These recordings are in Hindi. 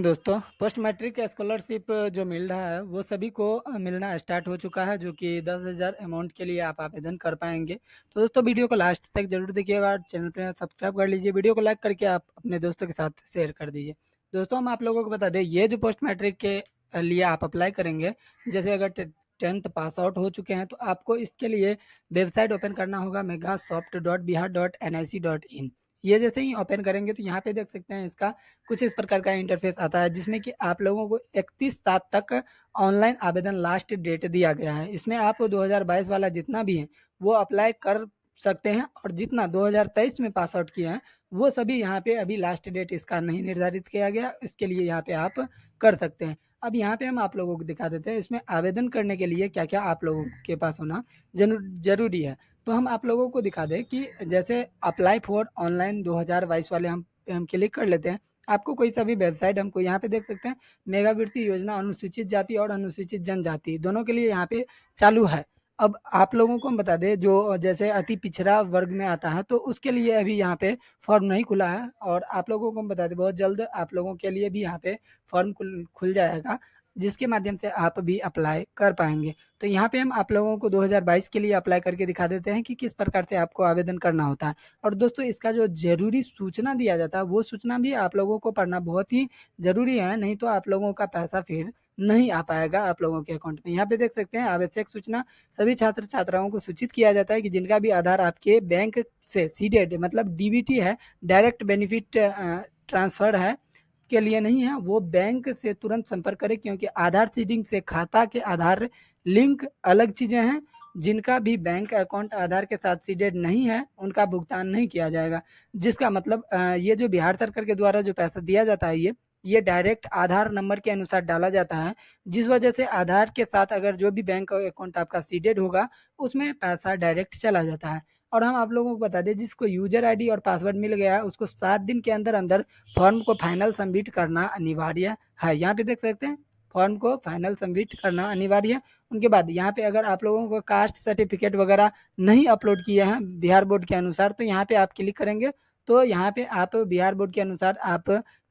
दोस्तों पोस्ट मैट्रिक स्कॉलरशिप जो मिल रहा है वो सभी को मिलना स्टार्ट हो चुका है जो कि दस हज़ार अमाउंट के लिए आप आवेदन कर पाएंगे तो दोस्तों वीडियो को लास्ट तक जरूर देखिएगा चैनल पर सब्सक्राइब कर लीजिए वीडियो को लाइक करके आप अपने दोस्तों के साथ शेयर कर दीजिए दोस्तों हम आप लोगों को बता दें ये जो पोस्ट मैट्रिक के लिए आप अप्लाई करेंगे जैसे अगर टेंथ पास आउट हो चुके हैं तो आपको इसके लिए वेबसाइट ओपन करना होगा mega soft dot Bihar dot N I C dot in ये जैसे ही ओपन करेंगे तो यहाँ पे देख सकते हैं इसका कुछ इस प्रकार का इंटरफेस आता है जिसमें कि आप लोगों को इकतीस सात तक ऑनलाइन आवेदन लास्ट डेट दिया गया है इसमें आप 2022 वाला जितना भी है वो अप्लाई कर सकते हैं और जितना 2023 में पास आउट किया है वो सभी यहाँ पे अभी लास्ट डेट इसका नहीं निर्धारित किया गया इसके लिए यहाँ पे आप कर सकते हैं अब यहाँ पे हम आप लोगों को दिखा देते हैं इसमें आवेदन करने के लिए क्या क्या आप लोगों के पास होना जरूरी है तो हम आप लोगों को दिखा दें कि जैसे अप्लाई फॉर ऑनलाइन 2022 वाले हम हम क्लिक कर लेते हैं आपको कोई सा भी वेबसाइट हमको यहाँ पे देख सकते हैं मेगावृत्ति योजना अनुसूचित जाति और अनुसूचित जनजाति दोनों के लिए यहाँ पे चालू है अब आप लोगों को हम बता दें जो जैसे अति पिछड़ा वर्ग में आता है तो उसके लिए अभी यहाँ पे फॉर्म नहीं खुला है और आप लोगों को हम बता दें बहुत जल्द आप लोगों के लिए भी यहाँ पे फॉर्म खुल खुल जाएगा जिसके माध्यम से आप भी अप्लाई कर पाएंगे तो यहाँ पे हम आप लोगों को 2022 के लिए अप्लाई करके दिखा देते हैं कि किस प्रकार से आपको आवेदन करना होता है और दोस्तों इसका जो जरूरी सूचना दिया जाता है वो सूचना भी आप लोगों को पढ़ना बहुत ही जरूरी है नहीं तो आप लोगों का पैसा फिर नहीं आ पाएगा आप लोगों के अकाउंट में यहाँ पे देख सकते हैं आवश्यक सूचना सभी छात्र छात्राओं को सूचित किया जाता है कि जिनका भी आधार आपके बैंक से सीडेड मतलब डीबीटी है डायरेक्ट बेनिफिट ट्रांसफर है के लिए नहीं है वो बैंक से तुरंत संपर्क करें क्योंकि आधार सीडिंग से खाता के आधार लिंक अलग चीज़ें हैं जिनका भी बैंक अकाउंट आधार के साथ सीडेड नहीं है उनका भुगतान नहीं किया जाएगा जिसका मतलब ये जो बिहार सरकार के द्वारा जो पैसा दिया जाता है ये ये डायरेक्ट आधार नंबर के अनुसार डाला जाता है जिस वजह से आधार के साथ अगर जो भी बैंक अकाउंट आपका सीडेड होगा उसमें पैसा डायरेक्ट चला जाता है और हम आप लोगों को बता दें जिसको यूजर आईडी और पासवर्ड मिल गया है उसको सात दिन के अंदर अंदर फॉर्म को फाइनल सबमिट करना अनिवार्य है यहाँ पे देख सकते हैं फॉर्म को फाइनल सबमिट करना अनिवार्य है उनके बाद यहाँ पे अगर आप लोगों को कास्ट सर्टिफिकेट वगैरह नहीं अपलोड किया है बिहार बोर्ड के अनुसार तो यहाँ पे आप क्लिक करेंगे तो यहाँ पे आप बिहार बोर्ड के अनुसार आप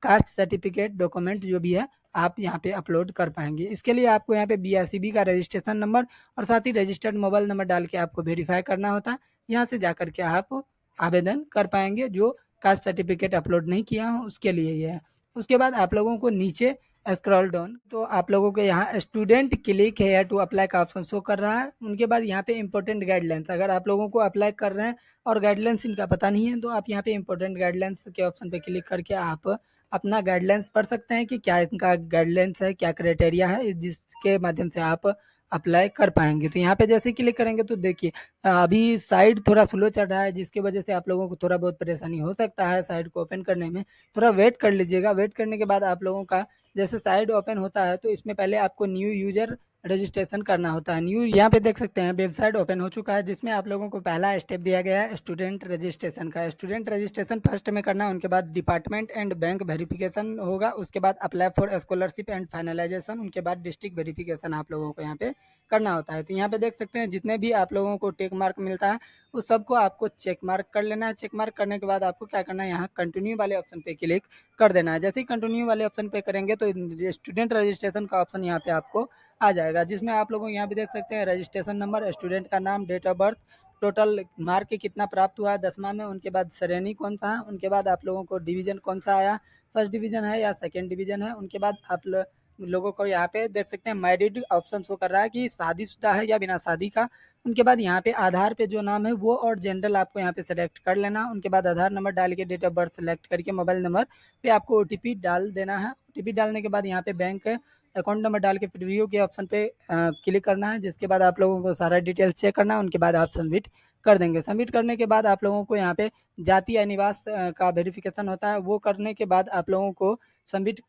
कास्ट सर्टिफिकेट डॉक्यूमेंट जो भी है आप यहाँ पे अपलोड कर पाएंगे इसके लिए आपको यहाँ पे बी का रजिस्ट्रेशन नंबर और साथ ही रजिस्टर्ड मोबाइल नंबर डाल के आपको वेरीफाई करना होता है यहाँ से जा के आप आवेदन कर पाएंगे जो कास्ट सर्टिफिकेट अपलोड नहीं किया हो उसके लिए ये उसके बाद आप लोगों को नीचे स्क्रॉल डाउन तो आप लोगों के यहाँ स्टूडेंट क्लिक है या टू अप्लाई का ऑप्शन शो कर रहा है उनके बाद यहाँ पे इम्पोर्टेंट गाइडलाइंस अगर आप लोगों को अप्लाई कर रहे हैं और गाइडलाइंस इनका पता नहीं है तो आप यहाँ पे इम्पोर्टेंट गाइडलाइंस के ऑप्शन पे क्लिक करके आप अपना गाइडलाइंस पढ़ सकते हैं कि क्या इनका गाइडलाइंस है क्या क्राइटेरिया है जिसके माध्यम से आप अप्लाई कर पाएंगे तो यहाँ पे जैसे क्लिक करेंगे तो देखिए अभी साइट थोड़ा स्लो चल रहा है जिसकी वजह से आप लोगों को थोड़ा बहुत परेशानी हो सकता है साइट को ओपन करने में थोड़ा वेट कर लीजिएगा वेट करने के बाद आप लोगों का जैसे साइड ओपन होता है तो इसमें पहले आपको न्यू यूजर रजिस्ट्रेशन करना होता है न्यू यहाँ पे देख सकते हैं वेबसाइट ओपन हो चुका है जिसमें आप लोगों को पहला स्टेप दिया गया है स्टूडेंट रजिस्ट्रेशन का स्टूडेंट रजिस्ट्रेशन फर्स्ट में करना है उनके बाद डिपार्टमेंट एंड बैंक वेरिफिकेशन होगा उसके बाद apply for scholarship and finalization उनके बाद डिस्ट्रिक्ट वेरीफिकेशन आप लोगों को यहाँ पे करना होता है तो यहाँ पे देख सकते हैं जितने भी आप लोगों को टेक मार्क मिलता है उस सबको आपको चेक मार्क कर लेना है चेक मार्क करने के बाद आपको क्या करना है यहाँ कंटिन्यू वाले ऑप्शन पे क्लिक कर देना है जैसे ही कंटिन्यू वाले ऑप्शन पे करेंगे तो स्टूडेंट रजिस्ट्रेशन का ऑप्शन यहाँ पे आपको आ जाएगा जिसमें आप लोगों यहाँ पे देख सकते हैं रजिस्ट्रेशन नंबर स्टूडेंट का नाम date of birth total mark कितना प्राप्त हुआ है दसवा में उनके बाद श्रेणी कौन सा है उनके बाद आप लोगों को डिवीजन कौन सा आया फर्स्ट डिवीजन है या सेकेंड डिवीजन है उनके बाद आप लो, लोगों को यहाँ पे देख सकते हैं मैरिड ऑप्शन शो कर रहा है कि शादीशुदा है या बिना शादी का उनके बाद यहाँ पे आधार पे जो नाम है वो और जनरल आपको यहाँ पे सेलेक्ट कर लेना उनके बाद आधार नंबर डाल के डेट ऑफ बर्थ सेलेक्ट करके मोबाइल नंबर पे आपको ओ डाल देना है ओ डालने के बाद यहाँ पे बैंक अकाउंट नंबर डाल के फिर वीओ के ऑप्शन पे क्लिक करना है जिसके बाद आप लोगों को सारा डिटेल्स चेक करना है उनके बाद आप सबमिट कर देंगे सबमिट करने के बाद आप लोगों को यहाँ पे जाति या निवास का वेरिफिकेशन होता है वो करने के बाद आप लोगों को सबमिट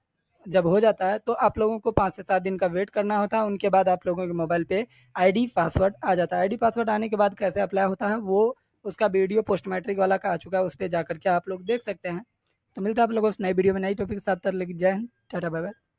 जब हो जाता है तो आप लोगों को पाँच से सात दिन का वेट करना होता है उनके बाद आप लोगों के मोबाइल पर आई पासवर्ड आ जाता है आई पासवर्ड आने के बाद कैसे अप्लाई होता है वो उसका वीडियो पोस्ट मैट्रिक वाला का आ चुका है उस पर जा करके आप लोग देख सकते हैं तो मिलता है आप लोगों से नए वीडियो में नई टॉपिक के साथ तक जय हिंद टाटा बाय बाय